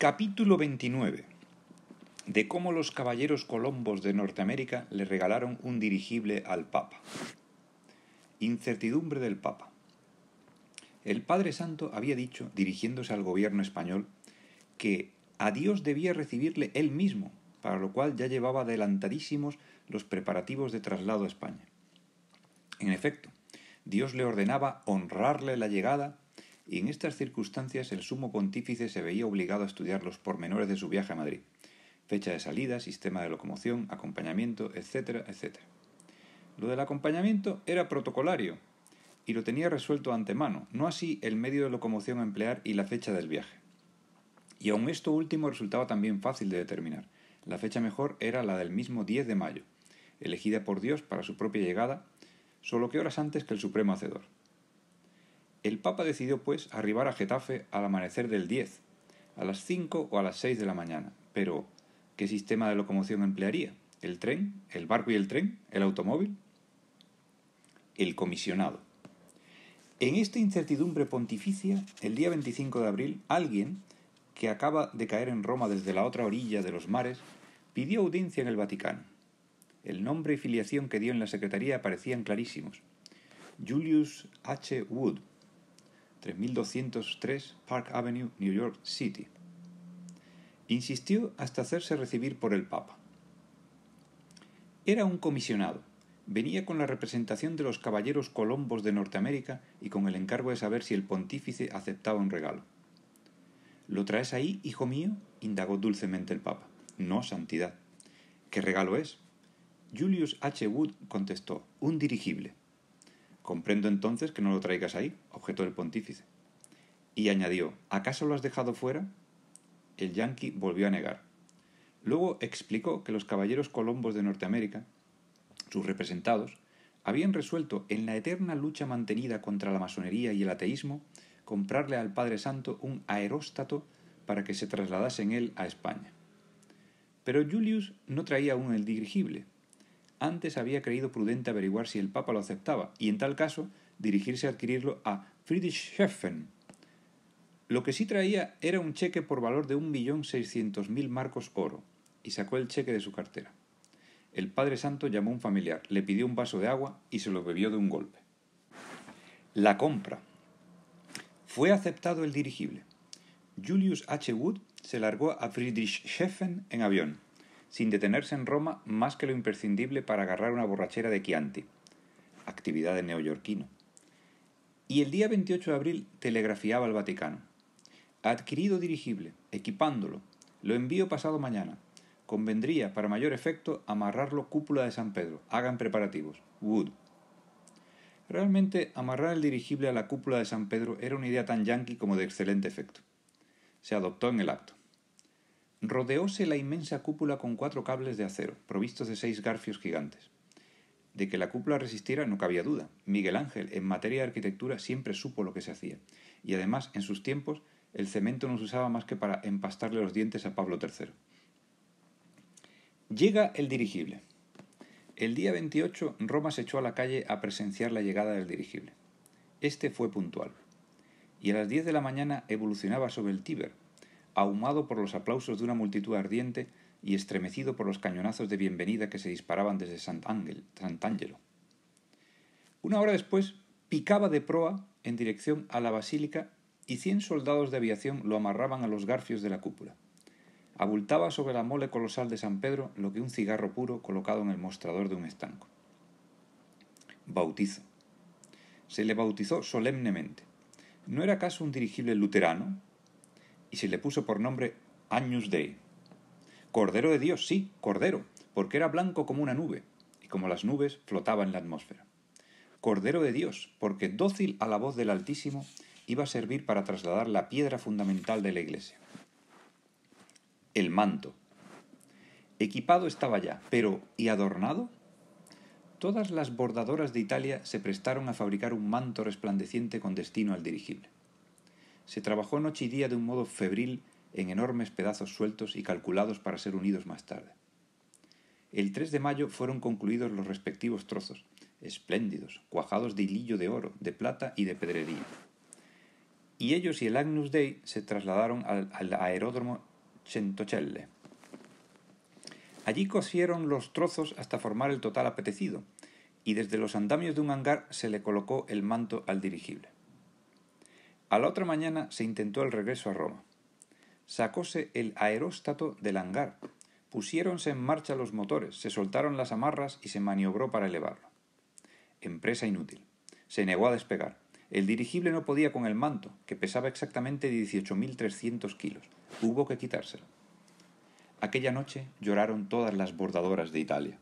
Capítulo 29 de cómo los caballeros colombos de Norteamérica le regalaron un dirigible al Papa. Incertidumbre del Papa. El Padre Santo había dicho, dirigiéndose al gobierno español, que a Dios debía recibirle él mismo, para lo cual ya llevaba adelantadísimos los preparativos de traslado a España. En efecto, Dios le ordenaba honrarle la llegada y en estas circunstancias el sumo pontífice se veía obligado a estudiar los pormenores de su viaje a Madrid, fecha de salida, sistema de locomoción, acompañamiento, etcétera, etcétera. Lo del acompañamiento era protocolario y lo tenía resuelto antemano, no así el medio de locomoción a emplear y la fecha del viaje. Y aun esto último resultaba también fácil de determinar. La fecha mejor era la del mismo 10 de mayo, elegida por Dios para su propia llegada, solo que horas antes que el Supremo Hacedor. El Papa decidió, pues, arribar a Getafe al amanecer del 10, a las 5 o a las 6 de la mañana. Pero, ¿qué sistema de locomoción emplearía? ¿El tren? ¿El barco y el tren? ¿El automóvil? El comisionado. En esta incertidumbre pontificia, el día 25 de abril, alguien, que acaba de caer en Roma desde la otra orilla de los mares, pidió audiencia en el Vaticano. El nombre y filiación que dio en la Secretaría parecían clarísimos. Julius H. Wood, 3203 Park Avenue, New York City. Insistió hasta hacerse recibir por el Papa. Era un comisionado. Venía con la representación de los caballeros colombos de Norteamérica y con el encargo de saber si el pontífice aceptaba un regalo. ¿Lo traes ahí, hijo mío? indagó dulcemente el Papa. No, Santidad. ¿Qué regalo es? Julius H. Wood contestó, un dirigible. Comprendo entonces que no lo traigas ahí, objetó el pontífice. Y añadió, ¿acaso lo has dejado fuera? El yanqui volvió a negar. Luego explicó que los caballeros colombos de Norteamérica, sus representados, habían resuelto, en la eterna lucha mantenida contra la masonería y el ateísmo, comprarle al Padre Santo un aeróstato para que se trasladase en él a España. Pero Julius no traía aún el dirigible, antes había creído prudente averiguar si el Papa lo aceptaba y en tal caso dirigirse a adquirirlo a Friedrichshafen. Lo que sí traía era un cheque por valor de 1.600.000 marcos oro y sacó el cheque de su cartera. El Padre Santo llamó a un familiar, le pidió un vaso de agua y se lo bebió de un golpe. La compra. Fue aceptado el dirigible. Julius H. Wood se largó a Friedrichshafen en avión sin detenerse en Roma más que lo imprescindible para agarrar una borrachera de Chianti, actividad de neoyorquino. Y el día 28 de abril telegrafiaba al Vaticano. Adquirido dirigible, equipándolo, lo envío pasado mañana. Convendría, para mayor efecto, amarrarlo cúpula de San Pedro. Hagan preparativos. Wood. Realmente, amarrar el dirigible a la cúpula de San Pedro era una idea tan yanqui como de excelente efecto. Se adoptó en el acto. Rodeóse la inmensa cúpula con cuatro cables de acero, provistos de seis garfios gigantes. De que la cúpula resistiera no cabía duda. Miguel Ángel, en materia de arquitectura, siempre supo lo que se hacía. Y además, en sus tiempos, el cemento no se usaba más que para empastarle los dientes a Pablo III. Llega el dirigible. El día 28, Roma se echó a la calle a presenciar la llegada del dirigible. Este fue puntual. Y a las 10 de la mañana evolucionaba sobre el Tíber, ahumado por los aplausos de una multitud ardiente y estremecido por los cañonazos de bienvenida que se disparaban desde Sant'Angelo. Una hora después, picaba de proa en dirección a la basílica y cien soldados de aviación lo amarraban a los garfios de la cúpula. Abultaba sobre la mole colosal de San Pedro lo que un cigarro puro colocado en el mostrador de un estanco. Bautizo. Se le bautizó solemnemente. ¿No era acaso un dirigible luterano? y se le puso por nombre Agnus Dei. Cordero de Dios, sí, Cordero, porque era blanco como una nube, y como las nubes flotaba en la atmósfera. Cordero de Dios, porque dócil a la voz del Altísimo iba a servir para trasladar la piedra fundamental de la iglesia. El manto. Equipado estaba ya, pero ¿y adornado? Todas las bordadoras de Italia se prestaron a fabricar un manto resplandeciente con destino al dirigible se trabajó noche y día de un modo febril en enormes pedazos sueltos y calculados para ser unidos más tarde. El 3 de mayo fueron concluidos los respectivos trozos, espléndidos, cuajados de hilillo de oro, de plata y de pedrería. Y ellos y el Agnus Dei se trasladaron al, aeródromo Centocelle. Allí cosieron los trozos hasta formar el total apetecido, y desde los andamios de un hangar se le colocó el manto al dirigible. A la otra mañana se intentó el regreso a Roma. Sacóse el aeróstato del hangar, pusiéronse en marcha los motores, se soltaron las amarras y se maniobró para elevarlo. Empresa inútil. Se negó a despegar. El dirigible no podía con el manto, que pesaba exactamente 18.300 kilos. Hubo que quitárselo. Aquella noche lloraron todas las bordadoras de Italia.